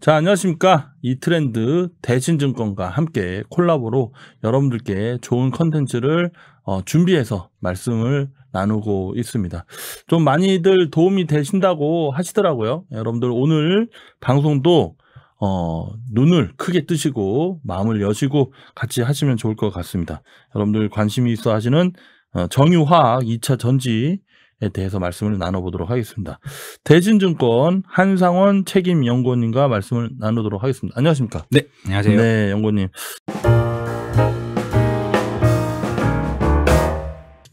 자, 안녕하십니까. 이 트렌드 대신증권과 함께 콜라보로 여러분들께 좋은 컨텐츠를 어, 준비해서 말씀을 나누고 있습니다. 좀 많이들 도움이 되신다고 하시더라고요. 여러분들 오늘 방송도 어, 눈을 크게 뜨시고 마음을 여시고 같이 하시면 좋을 것 같습니다. 여러분들 관심이 있어 하시는 어, 정유화학 2차 전지 에 대해서 말씀을 나눠보도록 하겠습니다. 대진증권 한상원 책임연구원님과 말씀을 나누도록 하겠습니다. 안녕하십니까? 네, 안녕하세요. 네, 연구원님.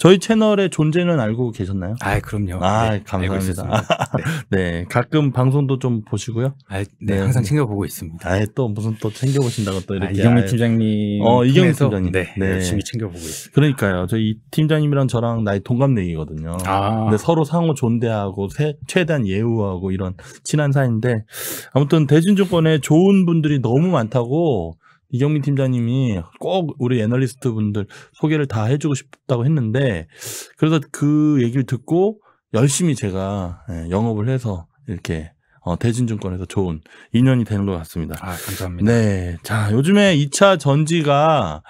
저희 채널의 존재는 알고 계셨나요? 아, 그럼요. 아, 네, 감사합니다. 네. 네. 가끔 방송도 좀 보시고요. 아, 네, 네, 항상 챙겨보고 있습니다. 아, 또 무슨 또 챙겨보신다고 또 이렇게. 아, 이경미 팀장님. 어, 이경미 팀장님. 네, 네. 열심히 챙겨보고 있습니 그러니까요. 저희 팀장님이랑 저랑 나이 동갑내기거든요. 아. 근데 서로 상호 존대하고 세, 최대한 예우하고 이런 친한 사이인데 아무튼 대신증권에 좋은 분들이 너무 많다고 이경민 팀장님이 꼭 우리 애널리스트 분들 소개를 다 해주고 싶다고 했는데 그래서 그 얘기를 듣고 열심히 제가 예, 영업을 해서 이렇게 어, 대진증권에서 좋은 인연이 되는 것 같습니다. 아, 감사합니다. 네. 자, 요즘에 2차 전지가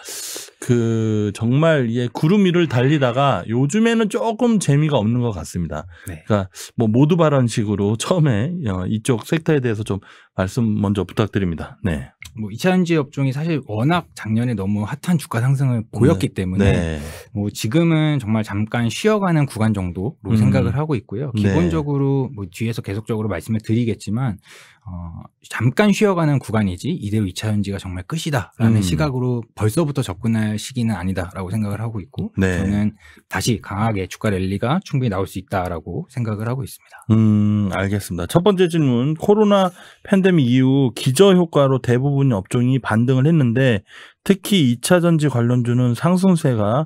그 정말 이 구름 위를 달리다가 요즘에는 조금 재미가 없는 것 같습니다. 네. 그러니까 뭐 모두 발언식으로 처음에 어, 이쪽 섹터에 대해서 좀 말씀 먼저 부탁드립니다. 네. 뭐 이차전지 업종이 사실 워낙 작년에 너무 핫한 주가 상승을 네. 보였기 네. 때문에 네. 뭐 지금은 정말 잠깐 쉬어가는 구간 정도로 음. 생각을 하고 있고요. 네. 기본적으로 뭐 뒤에서 계속적으로 말씀을 드리겠지만 어, 잠깐 쉬어가는 구간이지 이대로 2차 전지가 정말 끝이다라는 음. 시각으로 벌써부터 접근할 시기는 아니다라고 생각을 하고 있고 네. 저는 다시 강하게 주가 랠리가 충분히 나올 수 있다라고 생각을 하고 있습니다. 음, 알겠습니다. 첫 번째 질문 코로나 팬데믹 이후 기저 효과로 대부분 업종이 반등을 했는데 특히 2차 전지 관련주는 상승세가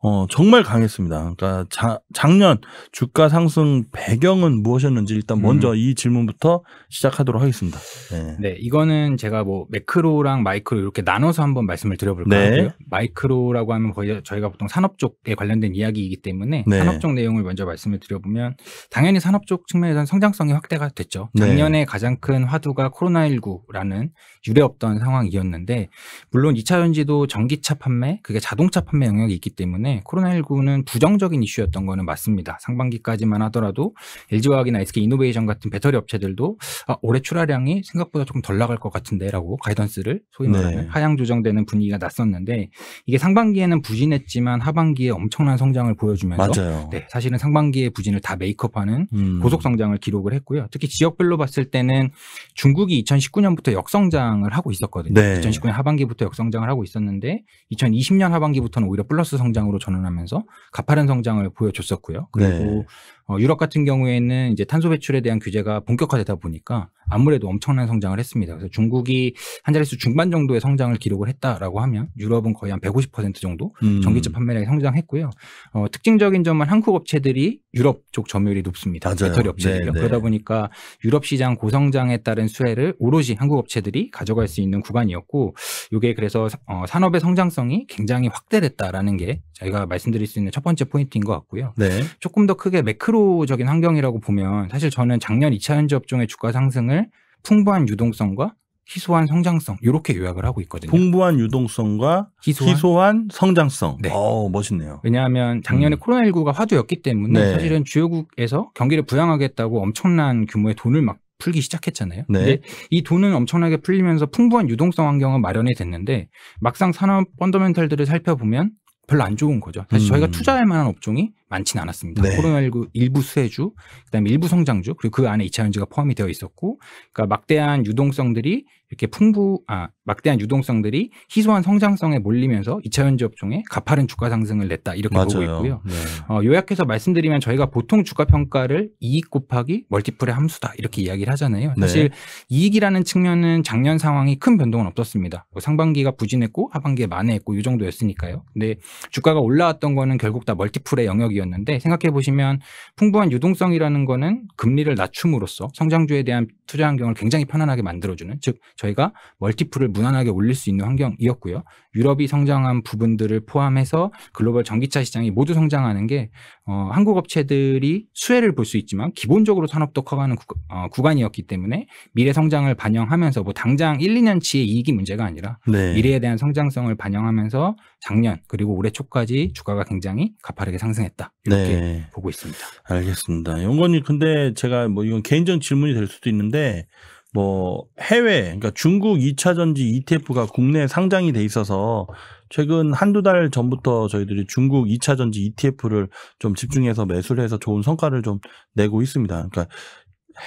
어, 정말 강했습니다. 그러니까 자, 작년 주가 상승 배경은 무엇이었는지 일단 먼저 음. 이 질문부터 시작하도록 하겠습니다. 네. 네. 이거는 제가 뭐 매크로랑 마이크로 이렇게 나눠서 한번 말씀을 드려볼까 네. 하고요. 마이크로라고 하면 거의 저희가 보통 산업 쪽에 관련된 이야기이기 때문에 네. 산업 쪽 내용을 먼저 말씀을 드려보면 당연히 산업 쪽 측면에서는 성장성이 확대가 됐죠. 네. 작년에 가장 큰 화두가 코로나19라는 유례없던 상황이었는데 물론 2차 전지도 전기차 판매, 그게 자동차 판매 영역이 있기 때문에 때문에 코로나19는 부정적인 이슈였던 거는 맞습니다. 상반기까지만 하더라도 LG화학이나 SK 이노베이션 같은 배터리 업체들도 아, 올해 출하량이 생각보다 조금 덜 나갈 것 같은데라고 가이던스를 소위 말하는 네. 하향 조정되는 분위기가 났었는데 이게 상반기에는 부진했지만 하반기에 엄청난 성장을 보여주면서 네, 사실은 상반기에 부진을 다 메이크업하는 음. 고속 성장을 기록을 했고요. 특히 지역별로 봤을 때는 중국이 2019년부터 역성장을 하고 있었거든요. 네. 2019년 하반기부터 역성장을 하고 있었는데 2020년 하반기부터는 오히려 플러스 성장으로 전환하면서 가파른 성장을 보여줬었고요. 그리고 네. 어, 유럽 같은 경우에는 이제 탄소 배출에 대한 규제가 본격화되다 보니까 아무래도 엄청난 성장을 했습니다. 그래서 중국이 한 자릿수 중반 정도의 성장을 기록을 했다라고 하면 유럽은 거의 한 150% 정도 음. 전기차 판매량이 성장했고요. 어, 특징적인 점은 한국 업체들이 유럽 쪽 점유율이 높습니다. 맞아요. 배터리 업체들이요. 네네. 네. 그러다 보니까 유럽 시장 고성장에 따른 수혜를 오로지 한국 업체들이 가져갈 수 있는 구간이었고 이게 그래서 어, 산업의 성장성이 굉장히 확대됐다라는 게 저희가 말씀드릴 수 있는 첫 번째 포인트인 것 같고요. 네. 조금 더 크게 매크로 수요로적인 환경이라고 보면 사실 저는 작년 2차 현지 업종의 주가 상승을 풍부한 유동성과 희소한 성장성 이렇게 요약을 하고 있거든요. 풍부한 유동성과 희소한, 희소한 성장성. 네. 오, 멋있네요. 왜냐하면 작년에 음. 코로나19가 화두였기 때문에 네. 사실은 주요국에서 경기를 부양하겠다고 엄청난 규모의 돈을 막 풀기 시작했잖아요. 네. 근데 이 돈은 엄청나게 풀리면서 풍부한 유동성 환경은 마련이 됐는데 막상 산업 펀더멘털들을 살펴보면 별로 안 좋은 거죠. 사실 음. 저희가 투자할 만한 업종이 많지는 않았습니다. 네. 코로나19 일부 수혜주, 그다음에 일부 성장주, 그리고 그 안에 2차전지가 포함이 되어 있었고, 그러니까 막대한 유동성들이 이렇게 풍부, 아 막대한 유동성들이 희소한 성장성에 몰리면서 2차전지 업종에 가파른 주가 상승을 냈다 이렇게 맞아요. 보고 있고요. 네. 어, 요약해서 말씀드리면 저희가 보통 주가 평가를 이익 곱하기 멀티플의 함수다 이렇게 이야기를 하잖아요. 네. 사실 네. 이익이라는 측면은 작년 상황이 큰 변동은 없었습니다. 뭐 상반기가 부진했고 하반기에 만회했고 이 정도였으니까요. 근데 주가가 올라왔던 거는 결국 다 멀티플의 영역이 정책이었는데 생각해 보시면 풍부한 유동성이라는 거는 금리를 낮춤으로써 성장주에 대한 투자 환경을 굉장히 편안하게 만들어주는 즉 저희가 멀티플을 무난하게 올릴 수 있는 환경이었고요. 유럽이 성장한 부분들을 포함해서 글로벌 전기차 시장이 모두 성장하는 게 어, 한국 업체들이 수혜를 볼 수 있지만 기본적으로 산업도 커가는 구, 어, 구간이었기 때문에 미래 성장을 반영하면서 뭐 당장 1, 2년치의 이익이 문제가 아니라 네. 미래에 대한 성장성을 반영하면서 작년 그리고 올해 초까지 주가가 굉장히 가파르게 상승했다 이렇게 네. 보고 있습니다. 알겠습니다. 영건이 근데 제가 뭐 이건 개인적인 질문이 될 수도 있는데 뭐 해외 그러니까 중국 2차 전지 ETF가 국내에 상장이 돼 있어서 최근 한두 달 전부터 저희들이 중국 2차 전지 ETF를 좀 집중해서 매수를 해서 좋은 성과를 좀 내고 있습니다. 그러니까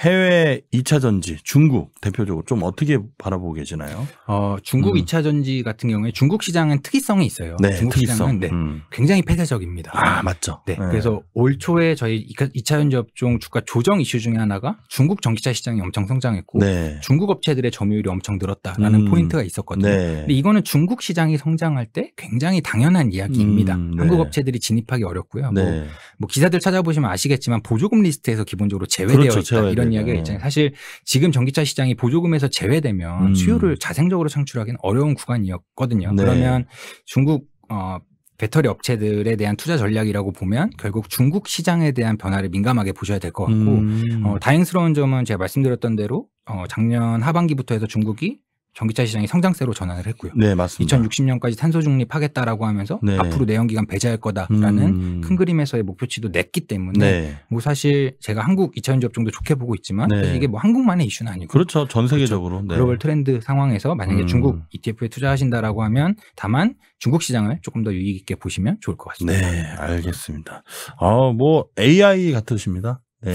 해외 2차 전지 중국 대표적으로 좀 어떻게 바라보고 계시나요? 어, 중국 음. 2차 전지 같은 경우에 중국 시장은 특이성이 있어요. 네, 중국 특이성. 시장은 네, 음. 굉장히 폐쇄적입니다. 아, 맞죠. 네, 네. 그래서 올 초에 저희 2차 전지 업종 주가 조정 이슈 중에 하나가 중국 전기차 시장이 엄청 성장했고 네. 중국 업체들의 점유율이 엄청 늘었다라는 음. 포인트가 있었거든요. 네. 근데 이거는 중국 시장이 성장할 때 굉장히 당연한 이야기입니다. 음, 네. 한국 업체들이 진입하기 어렵고요. 뭐, 네. 뭐, 기사들 찾아보시면 아시겠지만 보조금 리스트에서 기본적으로 제외되어 그렇죠, 있다. 이런 그 네, 이야기가 네. 있잖아요. 사실 지금 전기차 시장이 보조금에서 제외되면 음. 수요를 자생적으로 창출하기는 어려운 구간이었거든요. 네. 그러면 중국 어 배터리 업체들에 대한 투자 전략이라고 보면 결국 중국 시장에 대한 변화를 민감하게 보셔야 될 것 같고 음. 어, 다행스러운 점은 제가 말씀드렸던 대로 어, 작년 하반기부터 해서 중국이 전기차 시장이 성장세로 전환을 했고요. 네, 맞습니다. 2060년까지 탄소 중립하겠다라고 하면서 네. 앞으로 내연기관 배제할 거다라는 음. 큰 그림에서의 목표치도 냈기 때문에 네. 뭐 사실 제가 한국 2차전 접종도 좋게 보고 있지만 네. 이게 뭐 한국만의 이슈는 아니고 그렇죠. 전 세계적으로 그렇죠. 네. 글로벌 트렌드 상황에서 만약에 음. 중국 ETF에 투자하신다라고 하면 다만 중국 시장을 조금 더 유익 있게 보시면 좋을 것 같습니다. 네, 알겠습니다. 아, 뭐 AI 같으십니다. 네.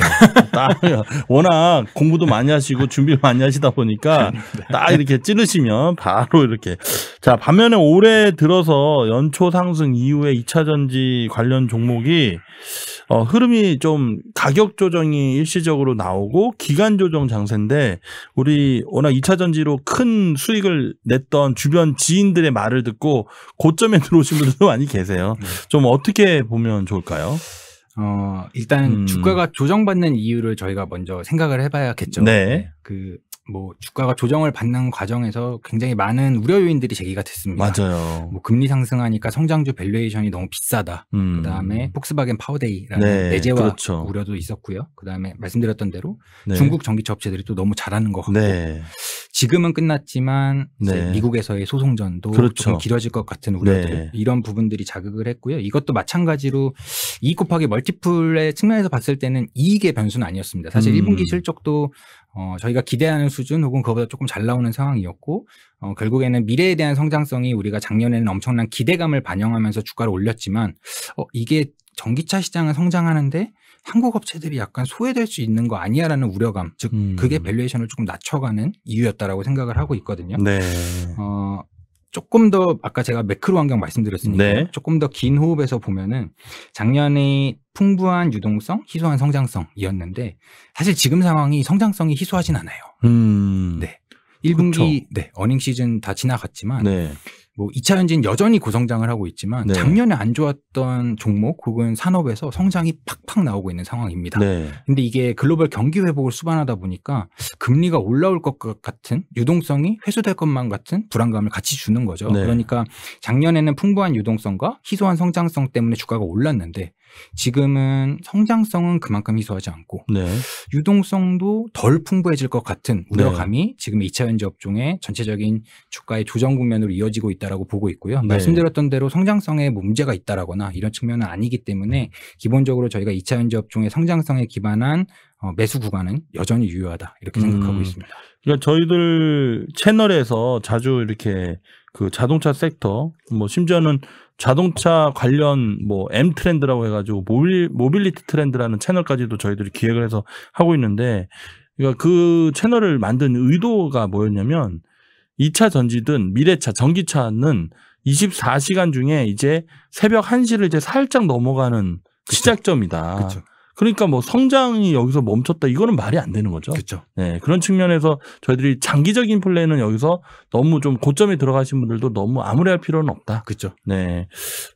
딱 워낙 공부도 많이 하시고 준비를 많이 하시다 보니까 네. 딱 이렇게 찌르시면 바로 이렇게 자 반면에 올해 들어서 연초 상승 이후에 2차 전지 관련 종목이 어, 흐름이 좀 가격 조정이 일시적으로 나오고 기간 조정 장세인데 우리 워낙 2차 전지로 큰 수익을 냈던 주변 지인들의 말을 듣고 고점에 들어오신 분들도 많이 계세요. 네. 좀 어떻게 보면 좋을까요? 어, 일단 음. 주가가 조정받는 이유를 저희가 먼저 생각을 해봐야겠죠. 네. 네. 그, 뭐, 주가가 조정을 받는 과정에서 굉장히 많은 우려 요인들이 제기가 됐습니다. 맞아요. 뭐, 금리 상승하니까 성장주 밸류에이션이 너무 비싸다. 음. 그 다음에 폭스바겐 파워데이라는 네. 내재화 그렇죠. 우려도 있었고요. 그 다음에 말씀드렸던 대로 네. 중국 전기차 업체들이 또 너무 잘하는 것 같고. 네. 지금은 끝났지만 네. 미국에서의 소송전도 그렇죠. 조금 길어질 것 같은 우려들 네. 이런 부분들이 자극을 했고요. 이것도 마찬가지로 이익 곱하기 멀티플의 측면에서 봤을 때는 이익의 변수는 아니었습니다. 사실 음. 1분기 실적도 어, 저희가 기대하는 수준 혹은 그보다 조금 잘 나오는 상황이었고 어, 결국에는 미래에 대한 성장성이 우리가 작년에는 엄청난 기대감을 반영하면서 주가를 올렸지만 어, 이게 전기차 시장은 성장하는데 한국 업체들이 약간 소외될 수 있는 거 아니야라는 우려감, 즉 음. 그게 밸류에이션을 조금 낮춰가는 이유였다라고 생각을 하고 있거든요. 네. 어, 조금 더 아까 제가 매크로 환경 말씀드렸으니까 네. 조금 더 긴 호흡에서 보면은 작년에 풍부한 유동성, 희소한 성장성이었는데 사실 지금 상황이 성장성이 희소하진 않아요. 음. 네. 1분기 그쵸. 네, 어닝 시즌 다 지나갔지만 네. 뭐 2차 엔진 여전히 고성장을 하고 있지만 네. 작년에 안 좋았던 종목 혹은 산업에서 성장이 팍팍 나오고 있는 상황입니다. 네. 근데 이게 글로벌 경기 회복을 수반하다 보니까 금리가 올라올 것 같은 유동성이 회수될 것만 같은 불안감을 같이 주는 거죠. 네. 그러니까 작년에는 풍부한 유동성과 희소한 성장성 때문에 주가가 올랐는데 지금은 성장성은 그만큼 희소하지 않고 네. 유동성도 덜 풍부해질 것 같은 우려감이 네. 지금 2차 연지 업종의 전체적인 주가의 조정 국면으로 이어지고 있다라고 보고 있고요. 네. 말씀드렸던 대로 성장성에 문제가 있다라거나 이런 측면은 아니기 때문에 기본적으로 저희가 2차 연지 업종의 성장성에 기반한 어, 매수 구간은 여전히 유효하다 이렇게 생각하고 음, 있습니다. 그러니까 저희들 채널에서 자주 이렇게 그 자동차 섹터 뭐 심지어는 자동차 관련 뭐 M 트렌드라고 해가지고 모빌, 모빌리티 트렌드라는 채널까지도 저희들이 기획을 해서 하고 있는데 그러니까 그 채널을 만든 의도가 뭐였냐면 2차 전지든 미래차, 전기차는 24시간 중에 이제 새벽 1시를 이제 살짝 넘어가는 그쵸. 시작점이다. 그쵸. 그러니까 뭐 성장이 여기서 멈췄다 이거는 말이 안 되는 거죠. 그렇죠. 네, 그런 측면에서 저희들이 장기적인 플레이는 여기서 너무 좀 고점에 들어가신 분들도 너무 아무래할 필요는 없다. 그렇죠. 네,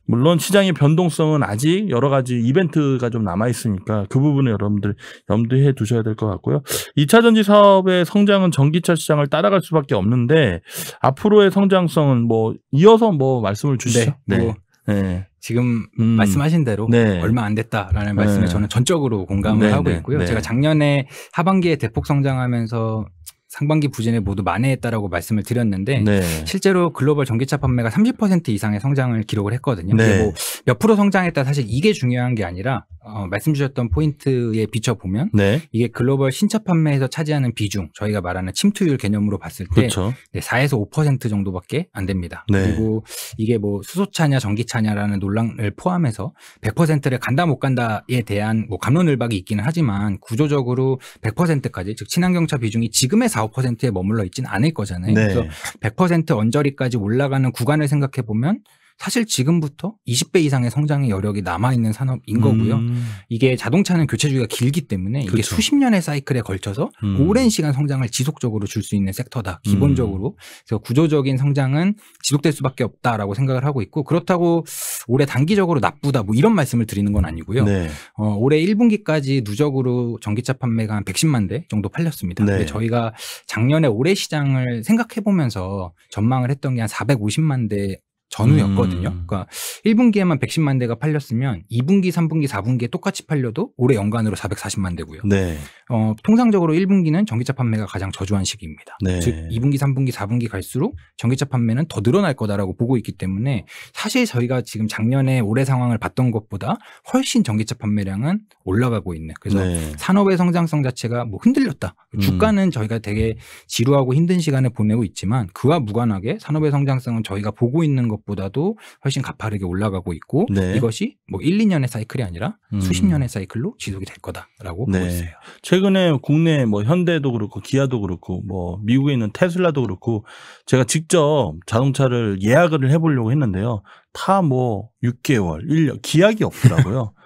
물론 시장의 변동성은 아직 여러 가지 이벤트가 좀 남아 있으니까 그부분을 여러분들 염두해 두셔야 될 것 같고요. 2차 전지 사업의 성장은 전기차 시장을 따라갈 수밖에 없는데 앞으로의 성장성은 뭐 이어서 뭐 말씀을 주시죠. 네. 네. 뭐. 네. 지금 음. 말씀하신 대로 네. 얼마 안 됐다라는 말씀에 네. 저는 전적으로 공감을 네, 하고 네. 있고요. 네. 제가 작년에 하반기에 대폭 성장하면서 상반기 부진을 모두 만회했다라고 말씀을 드렸는데 네. 실제로 글로벌 전기차 판매가 30% 이상의 성장을 기록을 했거든요. 네. 그리고 뭐 몇 프로 성장했다 사실 이게 중요한 게 아니라 어, 말씀 주셨던 포인트에 비춰 보면 네. 이게 글로벌 신차 판매에서 차지하는 비중 저희가 말하는 침투율 개념으로 봤을 때 그렇죠. 네, 4에서 5% 정도밖에 안 됩니다. 네. 그리고 이게 뭐 수소차냐 전기차냐라는 논란을 포함해서 100%를 간다 못 간다에 대한 뭐 감론을박이 있기는 하지만 구조적으로 100%까지 즉 친환경차 비중이 지금의 4 4, 5%에 머물러 있지는 않을 거잖아요. 네. 그래서 100% 언저리까지 올라가는 구간을 생각해 보면 사실 지금부터 20배 이상의 성장의 여력이 남아있는 산업인 거고요. 음. 이게 자동차는 교체주기가 길기 때문에 이게 그렇죠. 수십 년의 사이클에 걸쳐서 음. 오랜 시간 성장을 지속적으로 줄 수 있는 섹터다. 음. 기본적으로. 음. 그래서 구조적인 성장은 지속될 수밖에 없다라고 생각을 하고 있고 그렇다고 올해 단기적으로 나쁘다 뭐 이런 말씀을 드리는 건 아니고요. 네. 어, 올해 1분기까지 누적으로 전기차 판매가 한 110만 대 정도 팔렸습니다. 네. 저희가 작년에 올해 시장을 생각해 보면서 전망을 했던 게 한 450만 대 전후였거든요. 음. 그러니까 1분기에만 110만 대가 팔렸으면 2분기, 3분기, 4분기에 똑같이 팔려도 올해 연간으로 440만 대고요. 네. 어, 통상적으로 1분기는 전기차 판매가 가장 저조한 시기입니다. 네. 즉 2분기, 3분기, 4분기 갈수록 전기차 판매는 더 늘어날 거다라고 보고 있기 때문에 사실 저희가 지금 작년에 올해 상황을 봤던 것보다 훨씬 전기차 판매량은 올라가고 있는. 그래서 네. 산업의 성장성 자체가 뭐 흔들렸다. 음. 주가는 음. 저희가 되게 지루하고 힘든 시간을 보내고 있지만 그와 무관하게 산업의 성장성은 저희가 보고 있는 것 것보다도 훨씬 가파르게 올라가고 있고 네. 이것이 뭐 1, 2년의 사이클이 아니라 음. 수십 년의 사이클로 지속이 될 거다라고 네. 보고 있어요. 최근에 국내 뭐 현대도 그렇고 기아도 그렇고 뭐 미국에 있는 테슬라도 그렇고 제가 직접 자동차를 예약을 해보려고 했는데요. 다뭐 6개월, 1년 기약이 없더라고요.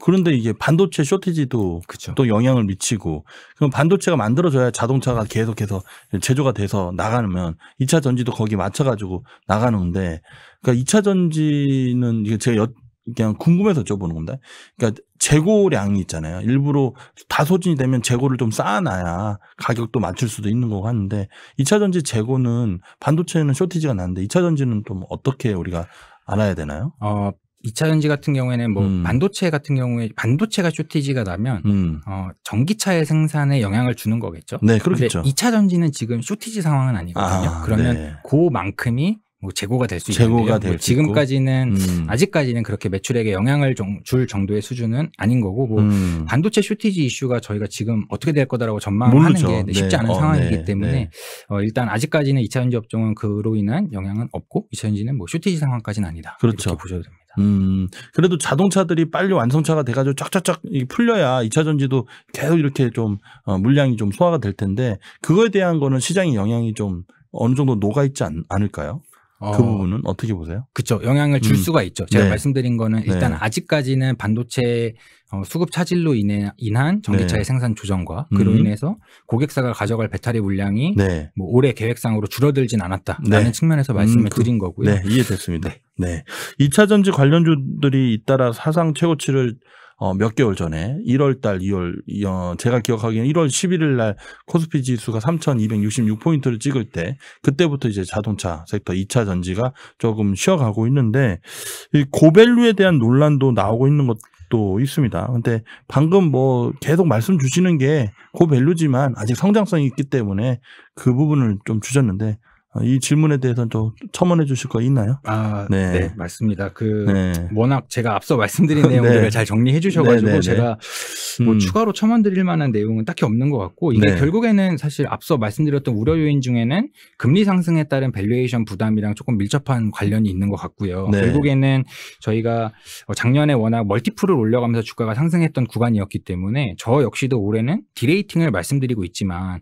그런데 이게 반도체 쇼티지도 그쵸. 또 영향을 미치고 그럼 반도체가 만들어져야 자동차가 계속해서 제조가 돼서 나가면 2차 전지도 거기 맞춰 가지고 나가는데 그러니까 2차 전지는 이게 제가 그냥 궁금해서 여쭤보는 건데 그러니까 재고량이 있잖아요. 일부러 다 소진이 되면 재고를 좀 쌓아놔야 가격도 맞출 수도 있는 거같 하는데 2차 전지 재고는 반도체는 쇼티지가 나는데 2차 전지는 좀 어떻게 우리가 알아야 되나요? 어, 이차 전지 같은 경우에는 뭐 음. 반도체 같은 경우에 반도체가 쇼티지가 나면 음. 어, 전기차의 생산에 영향을 주는 거겠죠. 네, 그렇겠죠. 2차 전지는 지금 쇼티지 상황은 아니거든요. 아, 그러면 네. 그만큼이 뭐 재고가 될 수 있는데요. 재고가 될뭐 지금까지는 음. 아직까지는 그렇게 매출액에 영향을 줄 정도의 수준은 아닌 거고 뭐 음. 반도체 쇼티지 이슈가 저희가 지금 어떻게 될 거다라고 전망하는 게 쉽지 네. 않은 어, 상황이기 네. 때문에 네. 어, 일단 아직까지는 이차전지 업종은 그로 인한 영향은 없고 이차전지는뭐 쇼티지 상황까지는 아니다. 그렇죠. 이렇게 보셔도 됩니다. 음, 그래도 자동차들이 빨리 완성차가 돼가지고 쫙쫙쫙 풀려야 2차 전지도 계속 이렇게 좀 어, 물량이 좀 소화가 될 텐데 그거에 대한 거는 시장의 영향이 좀 어느 정도 녹아 있지 않, 않을까요? 그 어, 그 부분은 어떻게 보세요? 그렇죠. 영향을 줄 음. 수가 있죠. 제가 네. 말씀드린 거는 네. 일단 네. 아직까지는 반도체 어, 수급 차질로 인해 인한 전기차의 네. 생산 조정과 음. 그로 음. 인해서 고객사가 가져갈 배터리 물량이 네. 뭐 올해 계획상으로 줄어들진 않았다라는 네. 측면에서 말씀을 음, 그 드린 거고요. 네, 이해됐습니다. 네. 2차 전지 관련주들이 잇따라 사상 최고치를 어, 몇 개월 전에 1월 달, 2월, 어, 제가 기억하기에는 1월 11일 날 코스피 지수가 3,266포인트를 찍을 때 그때부터 이제 자동차 섹터 2차 전지가 조금 쉬어가고 있는데 이 고밸류에 대한 논란도 나오고 있는 것도 있습니다. 근데 방금 뭐 계속 말씀 주시는 게 고밸류지만 아직 성장성이 있기 때문에 그 부분을 좀 주셨는데 어, 이 질문에 대해서는 좀 첨언해 주실 거 있나요? 아, 네, 네 맞습니다. 그 네. 워낙 제가 앞서 말씀드린 내용들을 네. 잘 정리해 네, 주셔가지고 네, 네. 제가 뭐 음. 추가로 첨언 드릴 만한 내용은 딱히 없는 것 같고 이게 결국에는 사실 앞서 말씀드렸던 우려 요인 중에는 금리 상승에 따른 밸류에이션 부담이랑 조금 밀접한 관련이 있는 것 같고요. 결국에는 저희가 어, 작년에 워낙 멀티플을 올려가면서 주가가 상승했던 구간이었기 때문에 저 역시도 올해는 디레이팅을 말씀드리고 있지만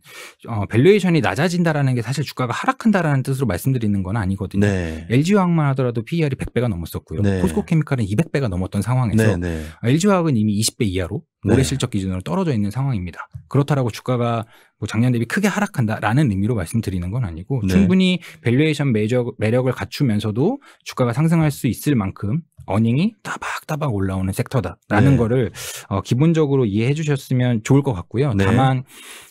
어, 밸류에이션이 낮아진다라는 게 사실 주가가 하락한다. 한다라는 뜻으로 말씀드리는 건 아니거든요. 네. LG화학만 하더라도 PER이 100배가 넘었었고요. 네. 포스코케미칼은 200배가 넘었던 상황에서 네, LG화학은 네. 이미 20배 이하로 올해 네. 실적 기준으로 떨어져 있는 상황입니다. 그렇다라고 주가가 뭐 작년 대비 크게 하락한다라는 의미로 말씀드리는 건 아니고 네. 충분히 밸류에이션 매력을 갖추면서도 주가가 상승할 수 있을 만큼 어닝이 따박따박 올라오는 섹터다라는 네. 거를 어, 기본적으로 이해해 주셨으면 좋을 것 같고요. 네. 다만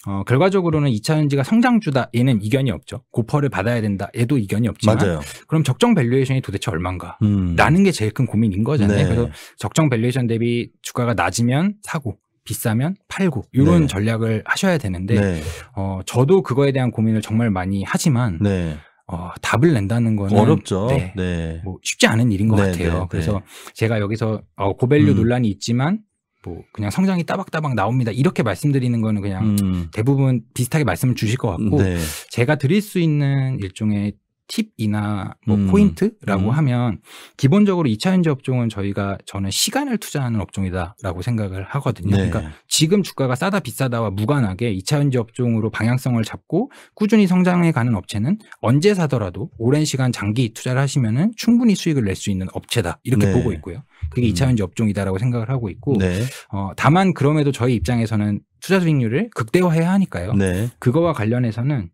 어, 결과적으로는 이차전지가 성장주다 얘는 이견이 없죠. 고퍼를 받아야 된다 얘도 이견이 없지만 맞아요. 그럼 적정 밸류에이션이 도대체 얼만가 음. 라는 게 제일 큰 고민인 거잖아요. 네. 그래서 적정 밸류에이션 대비 주가가 낮으면 사고 비싸면 팔고 이런 네. 전략을 하셔야 되는데 네. 어, 저도 그거에 대한 고민을 정말 많이 하지만 네. 어, 답을 낸다는 거는 어렵죠. 네, 네. 뭐 쉽지 않은 일인 것 네, 같아요. 네, 그래서 네. 제가 여기서 어, 고밸류 음. 논란이 있지만 뭐 그냥 성장이 따박따박 나옵니다. 이렇게 말씀드리는 거는 그냥 음. 대부분 비슷하게 말씀을 주실 것 같고 네. 제가 드릴 수 있는 일종의 팁이나 뭐 음. 포인트라고 음. 하면 기본적으로 2차 엔지 업종은 저희가 저는 시간을 투자하는 업종이다라고 생각을 하거든요. 네. 그러니까 지금 주가가 싸다 비싸다와 무관하게 2차 엔지 업종으로 방향성을 잡고 꾸준히 성장해 가는 업체는 언제 사더라도 오랜 시간 장기 투자를 하시면은 충분히 수익을 낼 수 있는 업체다. 이렇게 네. 보고 있고요. 그게 2차 엔지 음. 업종이다라고 생각을 하고 있고 네. 어 다만 그럼에도 저희 입장에서는 투자 수익률을 극대화해야 하니까요. 네. 그거와 관련해서는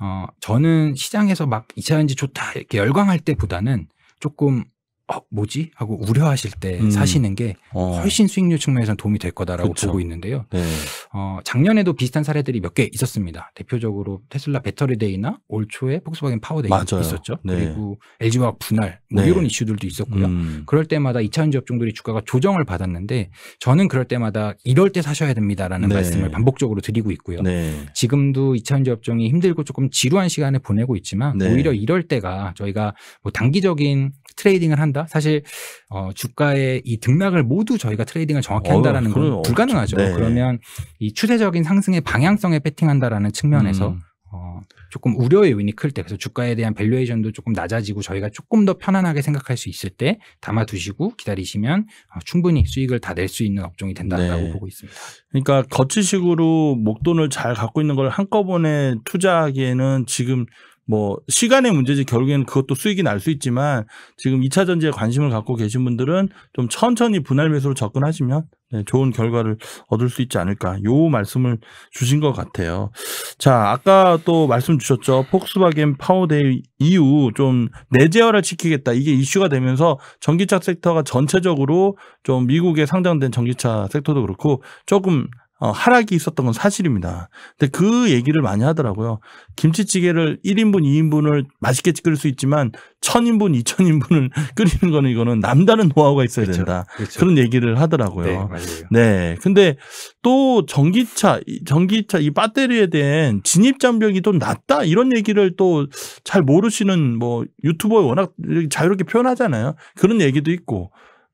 어 저는 시장에서 막 이차전지 좋다 이렇게 열광할 때보다는 조금 어, 뭐지? 하고 우려하실 때 음. 사시는 게 어. 훨씬 수익률 측면에서는 도움이 될 거다라고 그쵸. 보고 있는데요. 네. 어, 작년에도 비슷한 사례들이 몇 개 있었습니다. 대표적으로 테슬라 배터리데이나 올 초에 폭스바겐 파워데이 맞아요. 있었죠. 네. 그리고 LG화학 분할 뭐 네. 이런 이슈들도 있었고요. 음. 그럴 때마다 2차전지 업종들이 주가가 조정을 받았는데 저는 그럴 때마다 이럴 때 사셔야 됩니다라는 네. 말씀을 반복적으로 드리고 있고요. 네. 지금도 2차전지 업종이 힘들고 조금 지루한 시간을 보내고 있지만 네. 오히려 이럴 때가 저희가 뭐 단기적인 트레이딩을 한다. 사실 어, 주가의 이 등락을 모두 저희가 트레이딩을 정확히 한다라는 어, 건그 불가능하죠. 네. 그러면 이 추세적인 상승의 방향성에 패팅한다라는 측면에서 음. 어, 조금 우려의 요인이 클 때, 그래서 주가에 대한 밸류에이션도 조금 낮아지고 저희가 조금 더 편안하게 생각할 수 있을 때 담아두시고 기다리시면 어, 충분히 수익을 다 낼 수 있는 업종이 된다라고 네. 보고 있습니다. 그러니까 거치식으로 목돈을 잘 갖고 있는 걸 한꺼번에 투자하기에는 지금 뭐 시간의 문제지 결국에는 그것도 수익이 날 수 있지만 지금 2차 전지에 관심을 갖고 계신 분들은 좀 천천히 분할 매수로 접근하시면 네, 좋은 결과를 얻을 수 있지 않을까 요 말씀을 주신 것 같아요. 자 아까 또 말씀 주셨죠. 폭스바겐 파워데이 이후 좀 내재화를 지키겠다 이게 이슈가 되면서 전기차 섹터가 전체적으로 좀 미국에 상장된 전기차 섹터도 그렇고 조금 어, 하락이 있었던 건 사실입니다. 근데 그 얘기를 많이 하더라고요. 김치찌개를 1인분, 2인분을 맛있게 끓일 수 있지만 1000인분, 2000인분을 끓이는 거는 이거는 남다른 노하우가 있어야 그쵸, 그렇죠. 된다. 그쵸. 그렇죠. 그런 얘기를 하더라고요. 네, 맞아요. 네. 근데 또 전기차, 전기차 이 배터리에 대한 진입 장벽이 좀 낮다 이런 얘기를 또 잘 모르시는 뭐 유튜버에 워낙 자유롭게 표현하잖아요. 그런 얘기도 있고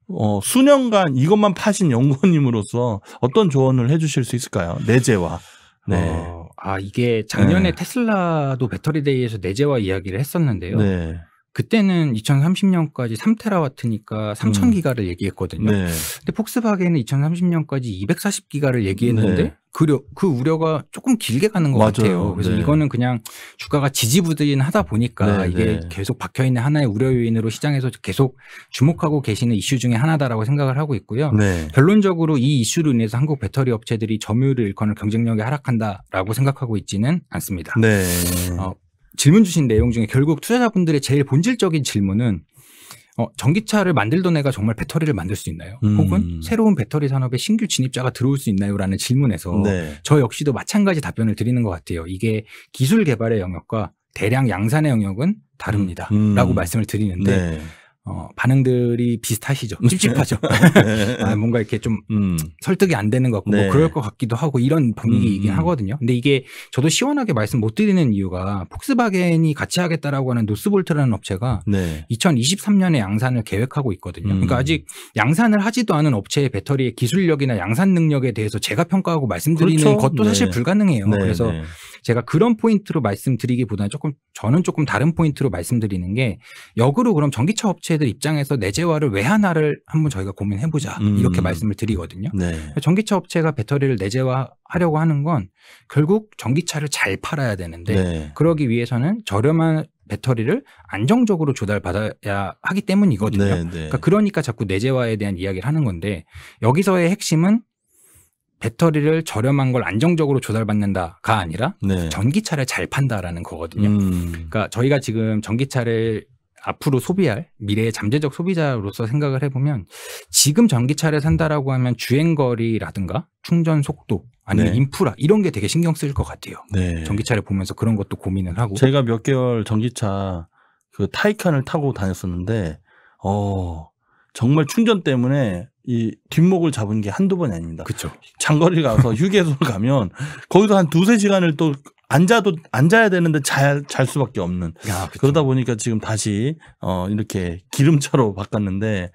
어, 수년간 이것만 파신 연구원님으로서 어떤 조언을 해주실 수 있을까요? 내재와. 네. 어, 아 이게 작년에 네. 테슬라도 배터리데이에서 내재와 이야기를 했었는데요. 네. 그때는 2030년까지 3테라와트니까 3,000기가를 음. 얘기했거든요. 네. 근데 폭스바겐은 2030년까지 240기가를 얘기했는데 네. 그려, 그 우려가 조금 길게 가는 것 맞아요. 같아요. 그래서 네. 이거는 그냥 주가가 지지부진하다 네, 보니까 네, 이게 네. 계속 박혀있는 하나의 우려 요인으로 시장에서 계속 주목하고 계시는 이슈 중에 하나다라고 생각을 하고 있고요. 네. 결론적으로 이 이슈로 인해서 한국 배터리 업체들이 점유율을 일컫는 경쟁력이 하락한다라고 생각하고 있지는 않습니다. 네. 어, 질문 주신 내용 중에 결국 투자자분들의 제일 본질적인 질문은 어, 전기차를 만들던 애가 정말 배터리를 만들 수 있나요? 음. 혹은 새로운 배터리 산업에 신규 진입자가 들어올 수 있나요? 라는 질문에서 네. 저 역시도 마찬가지 답변을 드리는 것 같아요. 이게 기술 개발의 영역과 대량 양산의 영역은 다릅니다. 음. 라고 말씀을 드리는데 네. 어, 반응들이 비슷하시죠. 네. 찝찝하죠. 네. 아, 뭔가 이렇게 좀 음. 설득이 안 되는 것 같고 뭐 네. 뭐 그럴 것 같기도 하고 이런 분위기이긴 음, 음. 하거든요. 근데 이게 저도 시원하게 말씀 못 드리는 이유가 폭스바겐이 같이 하겠다라고 하는 노스볼트라는 업체가 네. 2023년에 양산을 계획하고 있거든요. 그러니까 음. 그러니까 아직 양산을 하지도 않은 업체의 배터리의 기술력이나 양산 능력에 대해서 제가 평가하고 말씀드리는 그렇죠? 것도 네. 사실 불가능해요. 네, 그래서 제가 그런 포인트로 말씀드리기보다는 조금 저는 조금 다른 포인트로 말씀드리는 게 역으로 그럼 전기차 업체 자치들 입장에서 내재화를 왜 하나를 한번 저희가 고민해보자 음. 이렇게 말씀을 드리거든요. 네. 전기차 업체가 배터리를 내재화하려고 하는 건 결국 전기차를 잘 팔아야 되는데 네. 그러기 위해서는 저렴한 배터리를 안정적으로 조달받아야 하기 때문이거든요. 네, 네. 그러니까, 그러니까 자꾸 내재화에 대한 이야기를 하는 건데 여기서의 핵심은 배터리를 저렴한 걸 안정적으로 조달받는다가 아니라 네. 전기차를 잘 판다라는 거거든요. 음. 그러니까 저희가 지금 전기차를 앞으로 소비할 미래의 잠재적 소비자로서 생각을 해보면 지금 전기차를 산다라고 하면 주행거리라든가 충전 속도 아니면 네. 인프라 이런 게 되게 신경 쓰일 것 같아요. 네. 전기차를 보면서 그런 것도 고민을 하고 제가 몇 개월 전기차 그 타이칸을 타고 다녔었는데 어 정말 충전 때문에 이 뒷목을 잡은 게 한두 번이 아닙니다. 그렇죠. 장거리 가서 휴게소를 가면 거기서 한 두세 시간을 또 앉아도 앉아야 되는데 잘 잘 수밖에 없는 야, 아, 그러다 보니까 지금 다시 어 이렇게 기름차로 바꿨는데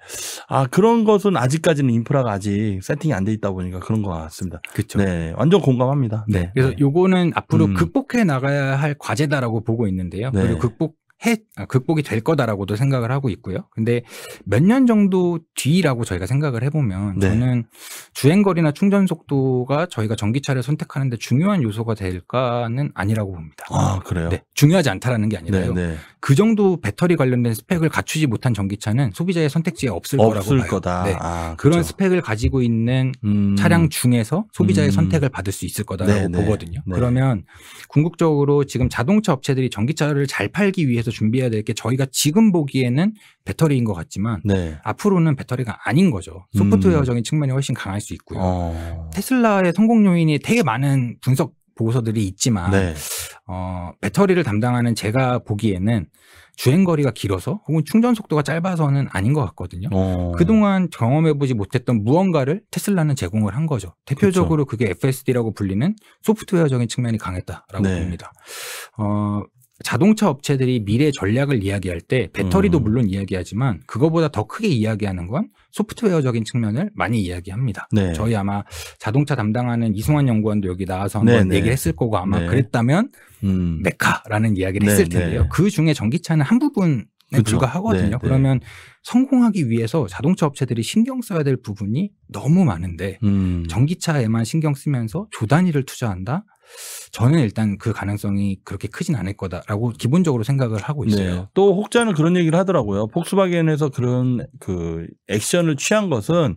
아 그런 것은 아직까지는 인프라가 아직 세팅이 안돼 있다 보니까 그런 것 같습니다. 그렇죠. 네, 완전 공감합니다. 네. 네. 그래서 요거는 앞으로 음. 극복해 나가야 할 과제다라고 보고 있는데요. 네. 그리고 극복 해 아, 극복이 될 거다라고도 생각을 하고 있고요. 근데 몇 년 정도 뒤라고 저희가 생각을 해보면 네. 저는 주행 거리나 충전 속도가 저희가 전기차를 선택하는데 중요한 요소가 될까는 아니라고 봅니다. 아 그래요? 네, 중요하지 않다라는 게 아니라요. 네, 네. 그 정도 배터리 관련된 스펙을 갖추지 못한 전기차는 소비자의 선택지에 없을, 없을 거라고 거다. 봐 네, 아, 그런 그렇죠. 스펙을 가지고 있는 음... 차량 중에서 소비자의 음... 선택을 받을 수 있을 거다라고 네, 보거든요. 그러면 궁극적으로 지금 자동차 업체들이 전기차를 잘 팔기 위해서 대해서 준비해야 될 게 저희가 지금 보기에는 배터리인 것 같지만 네. 앞으로는 배터리가 아닌 거죠. 소프트웨어적인 음. 측면이 훨씬 강할 수 있고요. 어. 테슬라의 성공 요인이 되게 많은 분석 보고서들이 있지만 네. 어, 배터리를 담당하는 제가 보기에는 주행 거리가 길어서 혹은 충전 속도가 짧아서는 아닌 것 같거든요. 어. 그동안 경험해보지 못했던 무언가를 테슬라는 제공을 한 거죠. 대표적으로 그렇 그게 FSD라고 불리는 소프트웨어적인 측면이 강했다라고 네. 봅니다. 어, 자동차 업체들이 미래 전략을 이야기할 때 배터리도 음. 물론 이야기하지만 그거보다 더 크게 이야기하는 건 소프트웨어적인 측면을 많이 이야기합니다. 네. 저희 아마 자동차 담당하는 이승환 연구원도 여기 나와서 한번 네, 네. 얘기를 했을 거고 아마 네. 그랬다면 음. 메카라는 이야기를 네, 했을 네. 텐데요. 그 중에 전기차는 한 부분 그쵸? 불과하거든요. 그러면 성공하기 위해서 자동차 업체들이 신경 써야 될 부분이 너무 많은데 음. 전기차에만 신경 쓰면서 조단위를 투자한다. 저는 일단 그 가능성이 그렇게 크진 않을 거다라고 기본적으로 생각을 하고 네. 있어요. 네. 또 혹자는 그런 얘기를 하더라고요. 폭스바겐에서 그런 그 액션을 취한 것은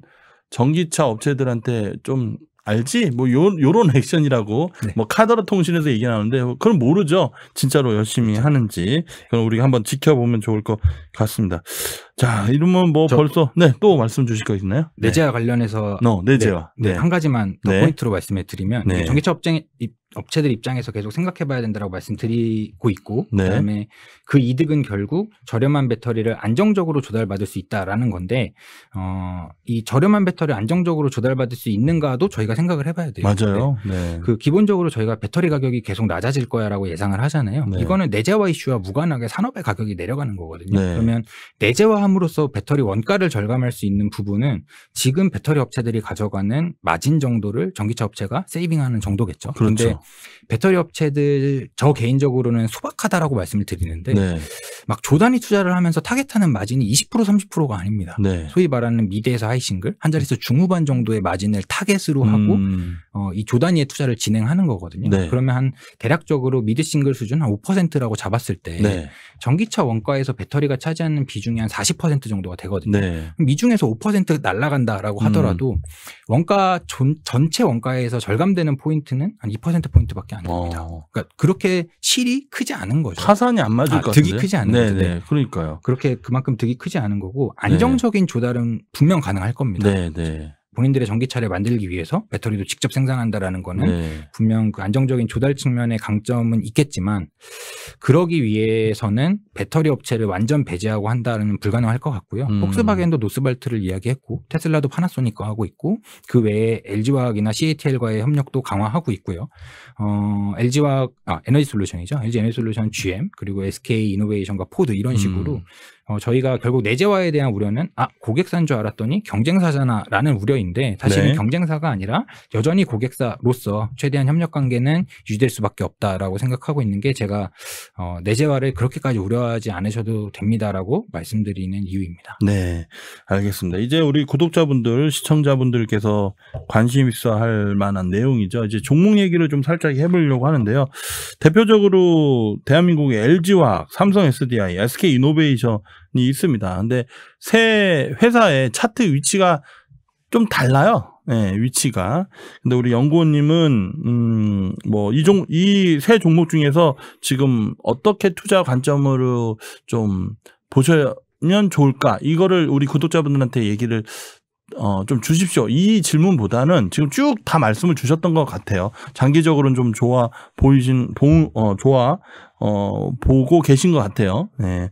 전기차 업체들한테 좀 알지? 뭐 요, 요런 액션이라고 네. 뭐 카더라 통신에서 얘기 나오는데 그건 모르죠. 진짜로 열심히 그렇죠. 하는지. 그럼 우리가 한번 지켜보면 좋을 것 같습니다. 자, 이러면 뭐 저, 벌써 네, 또 말씀 주실 거 있나요? 네. 내재와 네. 관련해서 no, 내재와. 네, 네, 한 가지만 더 네. 포인트로 말씀해 드리면 전기차 네. 업체 업체들 입장에서 계속 생각해 봐야 된다라고 말씀드리고 있고 그다음에 그 이득은 결국 저렴한 배터리를 안정적으로 조달받을 수 있다라는 건데 어, 이 저렴한 배터리 안정적으로 조달받을 수 있는가도 저희가 생각을 해 봐야 돼요. 맞아요. 그 기본적으로 저희가 배터리 가격이 계속 낮아질 거야라고 예상을 하잖아요. 이거는 내재화 이슈와 무관하게 산업의 가격이 내려가는 거거든요. 그러면 내재화 첨가함으로써 배터리 원가를 절감할 수 있는 부분은 지금 배터리 업체들이 가져가는 마진 정도를 전기차 업체가 세이빙하는 정도겠죠. 그런데 그렇죠. 배터리 업체들 저 개인적으로는 소박하다라고 말씀을 드리는데 네. 막 조단위 투자를 하면서 타겟하는 마진이 20% 30%가 아닙니다. 네. 소위 말하는 미드에서 하이싱글 한 자리에서 중후반 정도의 마진을 타겟으로 하고 음. 어, 이 조단위의 투자를 진행하는 거거든요. 네. 그러면 한 대략적으로 미드 싱글 수준 한 5%라고 잡았을 때 네. 전기차 원가에서 배터리가 차지하는 비중이 한40 20% 정도가 되거든요. 네. 그이 중에서 5% 날라간다라고 음. 하더라도 음. 원가 전, 전체 원가에서 절감되는 포인트는 한 2% 포인트밖에 안 됩니다. 어. 그러니까 그렇게 실이 크지 않은 거죠. 파산이 안 맞을 아, 것 같은데? 크지 않은 거죠. 네, 그러니까요. 그렇게 그만큼 득이 크지 않은 거고 네. 안정적인 조달은 분명 가능할 겁니다. 네, 네. 본인들의 전기차를 만들기 위해서 배터리도 직접 생산한다라는 거는 네. 분명 그 안정적인 조달 측면의 강점은 있겠지만 그러기 위해서는 배터리 업체를 완전 배제하고 한다는 불가능할 것 같고요. 음. 폭스바겐도 노스발트를 이야기했고 테슬라도 파나소닉과 하고 있고 그 외에 LG화학이나 CATL과의 협력도 강화하고 있고요. 어, LG화학 아, 에너지 솔루션이죠. LG 에너지 솔루션 GM 그리고 SK 이노베이션과 포드 이런 식으로 음. 어, 저희가 결국 내재화에 대한 우려는 아 고객사인 줄 알았더니 경쟁사잖아라는 우려인데 사실은 네. 경쟁사가 아니라 여전히 고객사로서 최대한 협력 관계는 유지될 수밖에 없다라고 생각하고 있는 게 제가 어, 내재화를 그렇게까지 우려하지 않으셔도 됩니다라고 말씀드리는 이유입니다. 네, 알겠습니다. 이제 우리 구독자분들 시청자분들께서 관심 있어 할 만한 내용이죠. 이제 종목 얘기를 좀 살짝 해보려고 하는데요. 대표적으로 대한민국의 LG화학, 삼성 SDI, SK 이노베이션 이 있습니다. 근데 새 회사의 차트 위치가 좀 달라요. 예, 위치가. 근데 우리 연구원님은 음, 뭐 이종 이세 종목 중에서 지금 어떻게 투자 관점으로 좀 보셔 면 좋을까? 이거를 우리 구독자분들한테 얘기를 어, 좀 주십시오. 이 질문보다는 지금 쭉 다 말씀을 주셨던 것 같아요. 장기적으로는 좀 좋아 보이신 보, 어, 좋아, 어, 보고 계신 것 같아요. 네.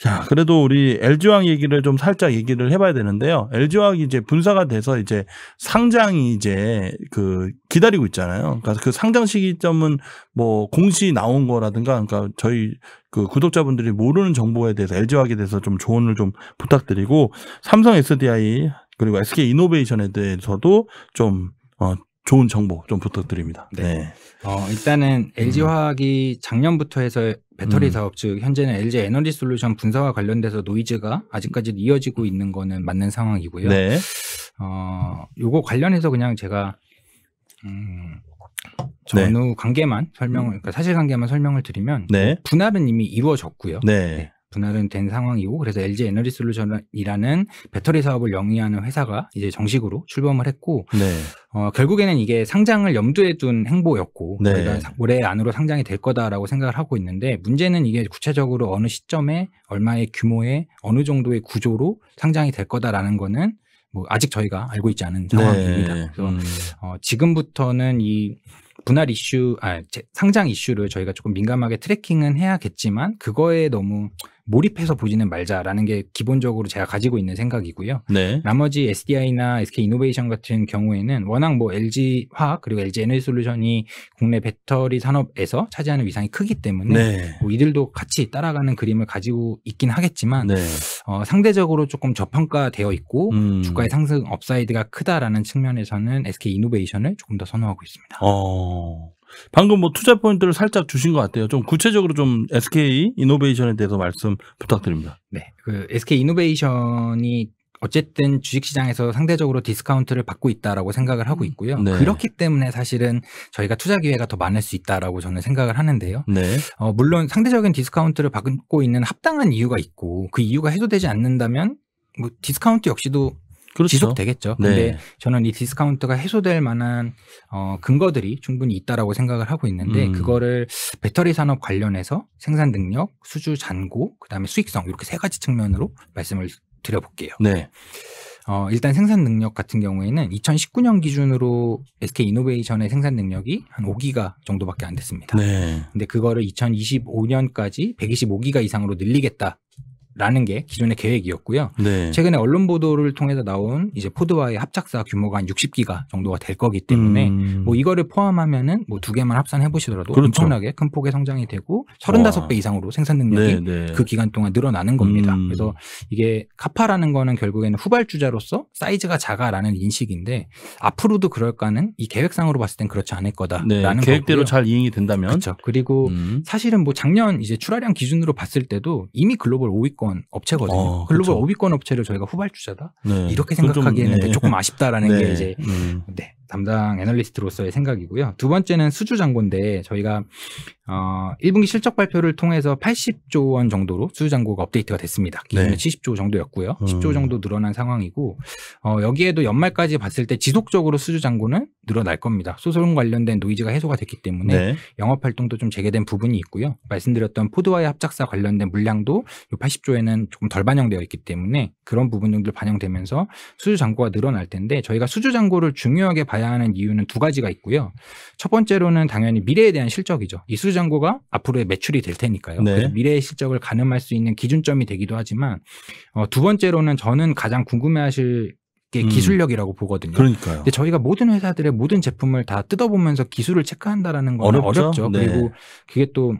자, 그래도 우리 LG화학 얘기를 좀 살짝 얘기를 해봐야 되는데요. LG화학이 이제 분사가 돼서 이제 상장이 이제 그 기다리고 있잖아요. 그러니까 그 상장 시기점은 뭐 공시 나온 거라든가, 그러니까 저희 그 구독자분들이 모르는 정보에 대해서 LG화학에 대해서 좀 조언을 좀 부탁드리고 삼성 SDI 그리고 SK 이노베이션에 대해서도 좀 어, 좋은 정보 좀 부탁드립니다. 네. 네. 어, 일단은 LG 음. 화학이 작년부터 해서 배터리 음. 사업 즉 현재는 LG 에너지 솔루션 분사와 관련돼서 노이즈가 아직까지 이어지고 있는 거는 맞는 상황이고요. 네. 어, 요거 관련해서 그냥 제가 음, 전후 네. 관계만 설명을 그러니까 사실 관계만 설명을 드리면 네. 분할은 이미 이루어졌고요. 네. 네. 분할은 된 상황이고 그래서 LG 에너지 솔루션이라는 배터리 사업을 영위하는 회사가 이제 정식으로 출범을 했고 네. 어, 결국에는 이게 상장을 염두에 둔 행보였고 네. 올해 안으로 상장이 될 거다라고 생각을 하고 있는데 문제는 이게 구체적으로 어느 시점에 얼마의 규모에 어느 정도의 구조로 상장이 될 거다라는 거는 뭐 아직 저희가 알고 있지 않은 네. 상황입니다. 네. 그래서 음. 어, 지금부터는 이 분할 이슈, 아, 상장 이슈를 저희가 조금 민감하게 트래킹은 해야겠지만 그거에 너무 몰입해서 보지는 말자라는 게 기본적으로 제가 가지고 있는 생각이고요. 네. 나머지 SDI나 SK 이노베이션 같은 경우에는 워낙 뭐 LG 화학 그리고 LG 에너지 솔루션이 국내 배터리 산업에서 차지하는 위상이 크기 때문에 네. 뭐 이들도 같이 따라가는 그림을 가지고 있긴 하겠지만 네. 어, 상대적으로 조금 저평가되어 있고 음. 주가의 상승 업사이드가 크다라는 측면에서는 SK 이노베이션을 조금 더 선호하고 있습니다. 어... 방금 뭐 투자 포인트를 살짝 주신 것 같아요. 좀 구체적으로 좀 SK 이노베이션에 대해서 말씀 부탁드립니다. 네. 그 SK 이노베이션이 어쨌든 주식시장에서 상대적으로 디스카운트를 받고 있다라고 생각을 하고 있고요. 네. 그렇기 때문에 사실은 저희가 투자 기회가 더 많을 수 있다라고 저는 생각을 하는데요. 네. 어, 물론 상대적인 디스카운트를 받고 있는 합당한 이유가 있고 그 이유가 해소되지 않는다면 뭐 디스카운트 역시도 그렇죠. 지속되겠죠. 근데 네. 저는 이 디스카운트가 해소될 만한 어, 근거들이 충분히 있다라고 생각을 하고 있는데 음. 그거를 배터리 산업 관련해서 생산 능력, 수주 잔고, 그다음에 수익성 이렇게 세 가지 측면으로 말씀을 드려볼게요. 네. 어, 일단 생산 능력 같은 경우에는 2019년 기준으로 SK 이노베이션의 생산 능력이 한 5기가 정도밖에 안 됐습니다. 네. 근데 그거를 2025년까지 125기가 이상으로 늘리겠다. 라는 게 기존의 계획이었고요. 네. 최근에 언론 보도를 통해서 나온 이제 포드와의 합작사 규모가 한 60기가 정도가 될 거기 때문에 음. 뭐 이거를 포함하면은 뭐 두 개만 합산해 보시더라도 그렇죠. 엄청나게 큰 폭의 성장이 되고 35배 와. 이상으로 생산 능력이 네, 네. 그 기간 동안 늘어나는 겁니다. 음. 그래서 이게 카파라는 거는 결국에는 후발주자로서 사이즈가 작아라는 인식인데 앞으로도 그럴까는 이 계획상으로 봤을 땐 그렇지 않을 거다라는 네, 계획대로 거고요. 잘 이행이 된다면 그렇죠. 그리고 음. 사실은 뭐 작년 이제 출하량 기준으로 봤을 때도 이미 글로벌 5위권 5위권 업체거든요. 어, 글로벌 그렇죠. 5위권 업체를 저희가 후발주자다. 네. 이렇게 생각하기에는 좀, 네. 조금 아쉽다라는 네. 게 이제 음. 네. 담당 애널리스트로서의 생각이고요. 두 번째는 수주 잔고인데 저희가 어 1분기 실적 발표를 통해서 80조 원 정도로 수주 잔고가 업데이트가 됐습니다. 네. 기존에 네. 70조 정도였고요. 음. 10조 정도 늘어난 상황이고 어 여기에도 연말까지 봤을 때 지속적으로 수주 잔고는 늘어날 겁니다. 소송 관련된 노이즈가 해소가 됐기 때문에 네. 영업 활동도 좀 재개된 부분이 있고요. 말씀드렸던 포드와의 합작사 관련된 물량도 80조에는 조금 덜 반영되어 있기 때문에 그런 부분들 반영되면서 수주 잔고가 늘어날 텐데 저희가 수주 잔고를 중요하게 봐야 가야 하는 이유는 두 가지가 있고요. 첫 번째로는 당연히 미래에 대한 실적이죠. 이수장고가 앞으로의 매출이 될 테니까요. 네. 미래의 실적을 가늠할 수 있는 기준점이 되기도 하지만 어, 두 번째로는 저는 가장 궁금해하실 게 음. 기술력이라고 보거든요. 그러니까요. 근데 저희가 모든 회사들의 모든 제품을 다 뜯어보면서 기술을 체크한다라는 건 어렵죠. 어렵죠. 네. 그리고 그게 또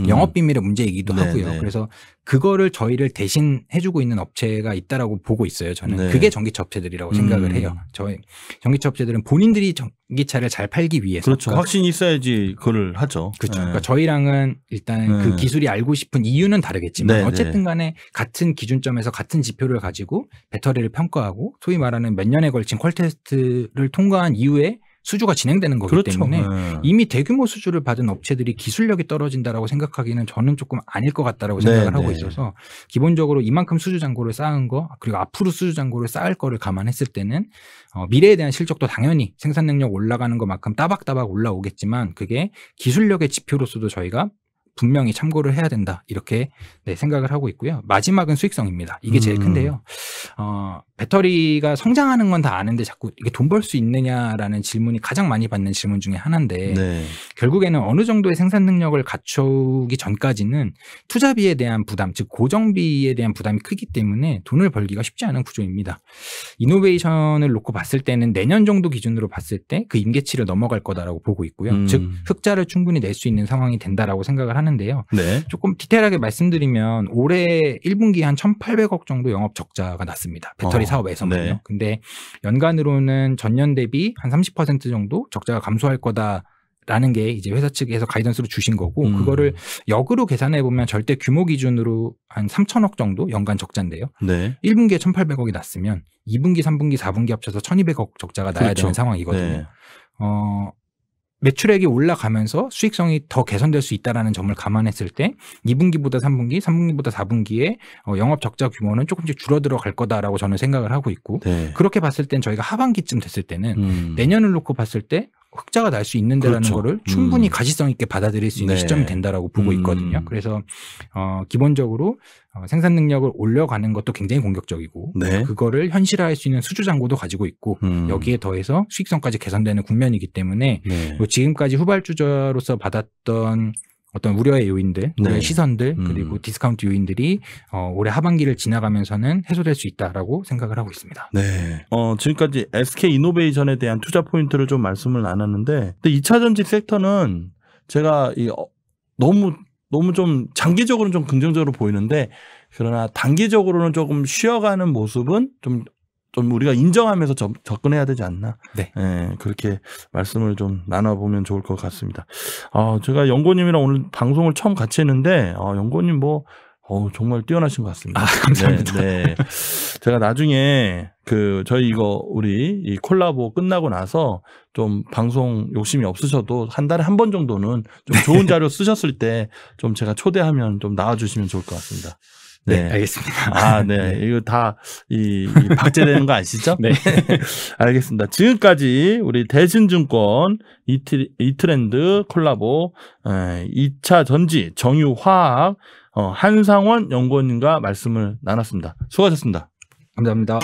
음. 영업 비밀의 문제이기도 네 하고요. 네. 그래서 그거를 저희를 대신 해주고 있는 업체가 있다라고 보고 있어요. 저는 네. 그게 전기차 업체들이라고 음. 생각을 해요. 저희 전기차 업체들은 본인들이 전기차를 잘 팔기 위해서 그렇죠. 그러니까 확신이 있어야지 그걸 하죠. 그렇죠. 네. 그러니까 저희랑은 일단 그 네. 그 기술이 알고 싶은 이유는 다르겠지만 네, 네. 어쨌든간에 같은 기준점에서 같은 지표를 가지고 배터리를 평가하고 소위 말하는 몇 년에 걸친 퀄테스트를 통과한 이후에 수주가 진행되는 거기 그렇죠. 때문에 네. 이미 대규모 수주를 받은 업체들이 기술력이 떨어진다라고 생각하기는 저는 조금 아닐 것 같다라고 생각을 네, 하고 네. 있어서 기본적으로 이만큼 수주 잔고를 쌓은 거 그리고 앞으로 수주 잔고를 쌓을 거를 감안했을 때는 어, 미래에 대한 실적도 당연히 생산 능력 올라가는 것만큼 따박따박 올라오겠지만 그게 기술력의 지표로서도 저희가 분명히 참고를 해야 된다 이렇게 네, 생각을 하고 있고요. 마지막은 수익성입니다. 이게 제일 음. 큰데요. 어, 배터리가 성장하는 건 다 아는데 자꾸 이게 돈 벌 수 있느냐라는 질문이 가장 많이 받는 질문 중에 하나인데 네. 결국에는 어느 정도의 생산 능력을 갖추기 전까지는 투자비에 대한 부담, 즉 고정비에 대한 부담이 크기 때문에 돈을 벌기가 쉽지 않은 구조입니다. 이노베이션을 놓고 봤을 때는 내년 정도 기준으로 봤을 때 그 임계치를 넘어갈 거다라고 보고 있고요. 음. 즉 흑자를 충분히 낼 수 있는 상황이 된다라고 생각을 하는. 하는데요. 네. 조금 디테일하게 말씀드리면 올해 1분기 한 1,800억 정도 영업 적자가 났습니다. 배터리 어, 사업에서는요. 네. 근데 연간으로는 전년 대비 한 30% 정도 적자가 감소할 거다. 라는 게 이제 회사 측에서 가이던스로 주신 거고 음. 그거를 역으로 계산해 보면 절대 규모 기준으로 한 3천억 정도 연간 적자인데요. 네. 1분기에 1,800억이 났으면 2분기, 3분기, 4분기 합쳐서 1,200억 적자가 나야 그렇죠. 되는 상황이거든요. 네. 어 매출액이 올라가면서 수익성이 더 개선될 수 있다라는 점을 감안했을 때 2분기보다 3분기, 3분기보다 4분기에 어, 영업 적자 규모는 조금씩 줄어들어 갈 거다라고 저는 생각을 하고 있고 네. 그렇게 봤을 땐 저희가 하반기쯤 됐을 때는 음. 내년을 놓고 봤을 때 흑자가 날 수 있는 데라는 그렇죠. 거를 충분히 음. 가시성 있게 받아들일 수 있는 네. 시점이 된다라고 보고 음. 있거든요. 음. 그래서 어 기본적으로 어, 생산 능력을 올려가는 것도 굉장히 공격적이고 네. 그거를 현실화할 수 있는 수주 잔고도 가지고 있고 음. 여기에 더해서 수익성까지 개선되는 국면이기 때문에 네. 뭐 지금까지 후발주자로서 받았던 어떤 우려의 요인들, 네. 우려의 시선들 음. 그리고 음. 디스카운트 요인들이 어, 올해 하반기를 지나가면서는 해소될 수 있다라고 생각을 하고 있습니다. 네. 어, 지금까지 SK 이노베이션에 대한 투자 포인트를 좀 말씀을 나눴는데, 근데 2차 전지 섹터는 제가 이 어, 너무 너무 좀 장기적으로는 좀 긍정적으로 보이는데 그러나 단기적으로는 조금 쉬어가는 모습은 좀좀 우리가 인정하면서 접, 접근해야 되지 않나. 네. 예, 그렇게 말씀을 좀 나눠보면 좋을 것 같습니다. 어, 제가 영고님이랑 오늘 방송을 처음 같이 했는데, 아, 영고님 뭐, 어 정말 뛰어나신 것 같습니다. 아, 감사합니다. 네, 네. 제가 나중에 그 저희 이거 우리 이 콜라보 끝나고 나서 좀 방송 욕심이 없으셔도 한 달에 한 번 정도는 좀 네. 좋은 자료 쓰셨을 때 좀 제가 초대하면 좀 나와주시면 좋을 것 같습니다. 네, 네, 알겠습니다. 아, 네. 네. 이거 다, 이, 이 박제되는 거 아시죠? 네. 알겠습니다. 지금까지 우리 대신증권 이트, 이트렌드 콜라보 에, 2차 전지 정유화학 어, 한상원 연구원님과 말씀을 나눴습니다. 수고하셨습니다. 감사합니다.